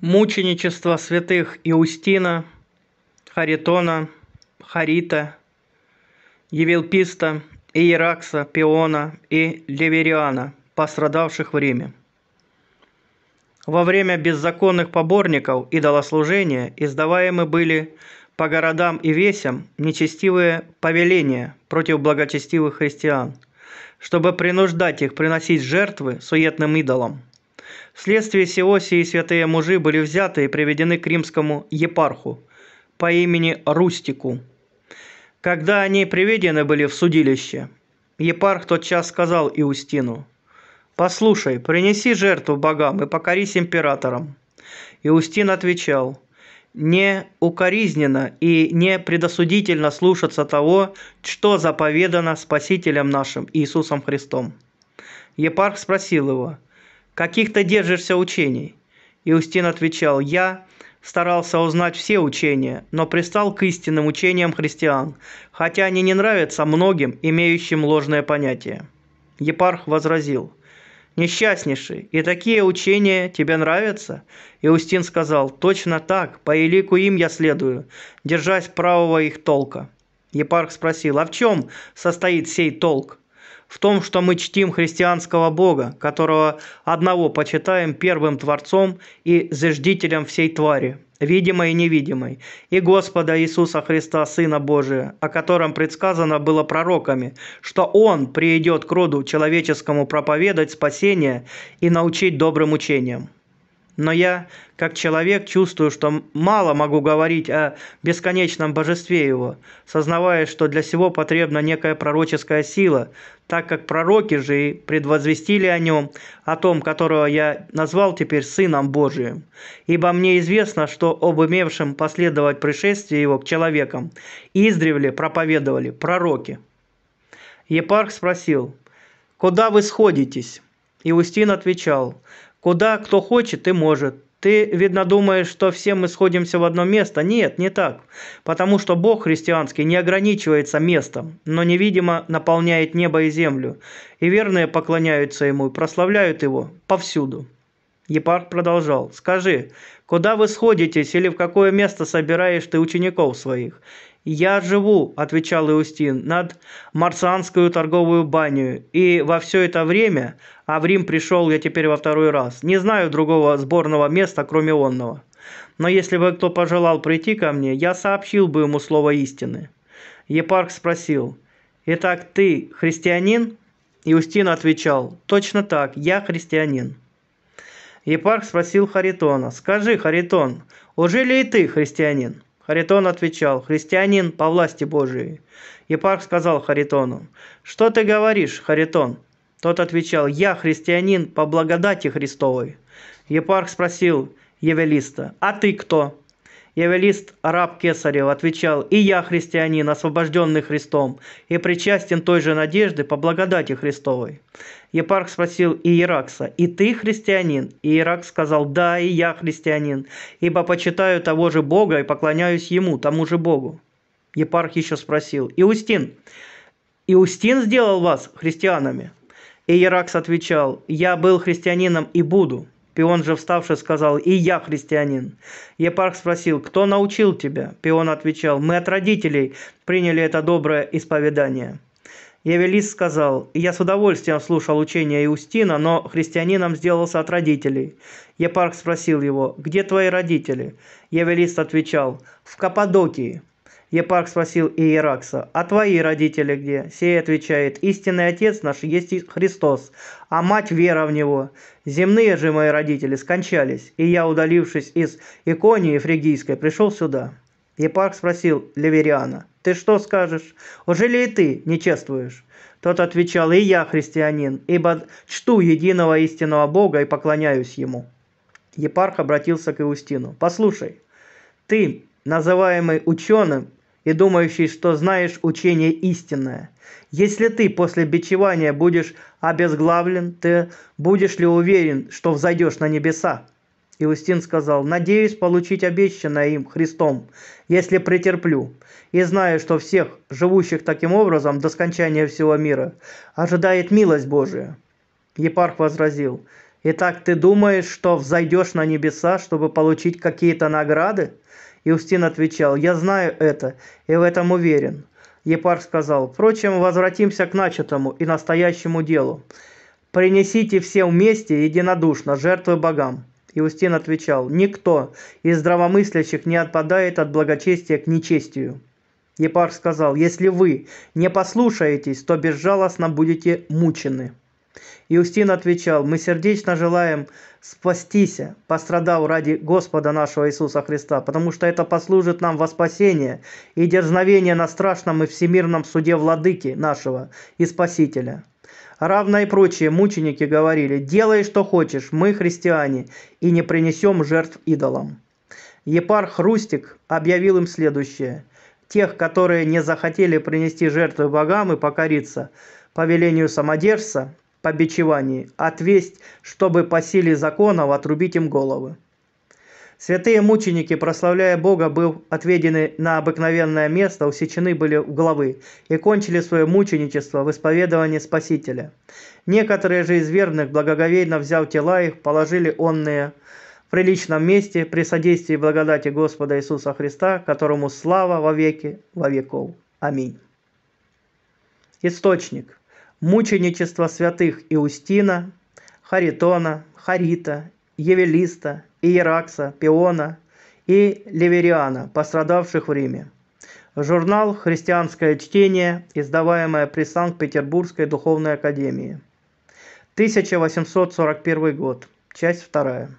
мученичество святых Иустина, Харитона, Харита, Евелписта, Иеракса, Пиона и Левериана, пострадавших в Риме. Во время беззаконных поборников идолослужения издаваемы были по городам и весям нечестивые повеления против благочестивых христиан, чтобы принуждать их приносить жертвы суетным идолам – Вследствие сего сии святые мужи были взяты и приведены к римскому епарху по имени Рустику. Когда они приведены были в судилище, епарх тотчас сказал Иустину, «Послушай, принеси жертву богам и покорись императорам». Иустин отвечал, «Не укоризненно и не предосудительно слушаться того, что заповедано Спасителем нашим Иисусом Христом». Епарх спросил его, каких то держишься учений?» Иустин отвечал, «Я старался узнать все учения, но пристал к истинным учениям христиан, хотя они не нравятся многим, имеющим ложное понятие». Епарх возразил, «Несчастнейший, и такие учения тебе нравятся?» Иустин сказал, «Точно так, по елику им я следую, держась правого их толка». Епарх спросил, «А в чем состоит сей толк?» в том, что мы чтим христианского Бога, которого одного почитаем первым Творцом и заждителем всей твари, видимой и невидимой, и Господа Иисуса Христа, Сына Божия, о котором предсказано было пророками, что Он придет к роду человеческому проповедать спасение и научить добрым учениям. Но я, как человек, чувствую, что мало могу говорить о бесконечном божестве его, сознавая, что для сего потребна некая пророческая сила, так как пророки же и предвозвестили о нем, о том, которого я назвал теперь Сыном Божиим. Ибо мне известно, что об имевшем последовать пришествие его к человекам издревле проповедовали пророки». Епарх спросил, «Куда вы сходитесь?» И Устин отвечал, Куда кто хочет и может. Ты, видно, думаешь, что все мы сходимся в одно место. Нет, не так. Потому что Бог христианский не ограничивается местом, но невидимо наполняет небо и землю. И верные поклоняются Ему и прославляют Его повсюду. Епарх продолжал. «Скажи, куда вы сходитесь или в какое место собираешь ты учеников своих? «Я живу», – отвечал Иустин, – «над марсанскую торговую баню, и во все это время, а в Рим пришел я теперь во второй раз, не знаю другого сборного места, кроме онного. Но если бы кто пожелал прийти ко мне, я сообщил бы ему слово истины». Епарх спросил, «Итак, ты христианин?» Иустин отвечал, «Точно так, я христианин». Епарх спросил Харитона, «Скажи, Харитон, уже ли и ты христианин?» Харитон отвечал, «Христианин по власти Божией». Епарх сказал Харитону, «Что ты говоришь, Харитон?» Тот отвечал, «Я христианин по благодати Христовой». Епарх спросил Евелиста, «А ты кто?» Явелист араб Кесарев отвечал, «И я христианин, освобожденный Христом, и причастен той же надежды по благодати Христовой». Епарх спросил Иеракса, «И ты христианин?» И Иеракс сказал, «Да, и я христианин, ибо почитаю того же Бога и поклоняюсь Ему, тому же Богу». Епарх еще спросил, «Иустин, Иустин сделал вас христианами?» И Иеракс отвечал, «Я был христианином и буду». Пион же вставший сказал, «И я христианин». Епарх спросил, «Кто научил тебя?» Пион отвечал, «Мы от родителей приняли это доброе исповедание». Явелис сказал, «Я с удовольствием слушал учение Иустина, но христианином сделался от родителей». Епарх спросил его, «Где твои родители?» Евелист отвечал, «В Каппадокии». Епарх спросил Иеракса, «А твои родители где?» Сей отвечает, «Истинный отец наш есть Христос, а мать вера в него. Земные же мои родители скончались, и я, удалившись из иконии фригийской, пришел сюда». Епарх спросил Левериана, «Ты что скажешь? Уже ли и ты не чествуешь?» Тот отвечал, «И я христианин, ибо чту единого истинного Бога и поклоняюсь Ему». Епарх обратился к Иустину, «Послушай, ты, называемый ученым, и думающий, что знаешь учение истинное. Если ты после бичевания будешь обезглавлен, ты будешь ли уверен, что взойдешь на небеса? Иустин сказал, «Надеюсь получить обещанное им Христом, если претерплю, и знаю, что всех, живущих таким образом до скончания всего мира, ожидает милость Божия». Епарх возразил, «Итак, ты думаешь, что взойдешь на небеса, чтобы получить какие-то награды?» Иустин отвечал, «Я знаю это и в этом уверен». Епарх сказал, «Впрочем, возвратимся к начатому и настоящему делу. Принесите все вместе единодушно жертвы богам». Иустин отвечал, «Никто из здравомыслящих не отпадает от благочестия к нечестию». Епарх сказал, «Если вы не послушаетесь, то безжалостно будете мучены». Иустин отвечал, «Мы сердечно желаем спастися, пострадав ради Господа нашего Иисуса Христа, потому что это послужит нам во спасение и дерзновение на страшном и всемирном суде Владыки нашего и Спасителя». Равно и прочие мученики говорили, «Делай, что хочешь, мы христиане, и не принесем жертв идолам». Епарх Рустик объявил им следующее. Тех, которые не захотели принести жертвы богам и покориться, по велению самодержца, побичевании, отвесть, а чтобы по силе законов отрубить им головы. Святые мученики, прославляя Бога, был отведены на обыкновенное место, усечены были в главы и кончили свое мученичество в исповедовании Спасителя. Некоторые же из верных благоговейно взяв тела их, положили онные в приличном месте при содействии благодати Господа Иисуса Христа, которому слава во веки во веков. Аминь. Источник – мученичество святых Иустина, Харитона, Харита, Евелиста, Иеракса, Пиона и Левериана, пострадавших в Риме. Журнал «Христианское чтение», издаваемое при Санкт-Петербургской духовной академии. 1841 год. Часть вторая.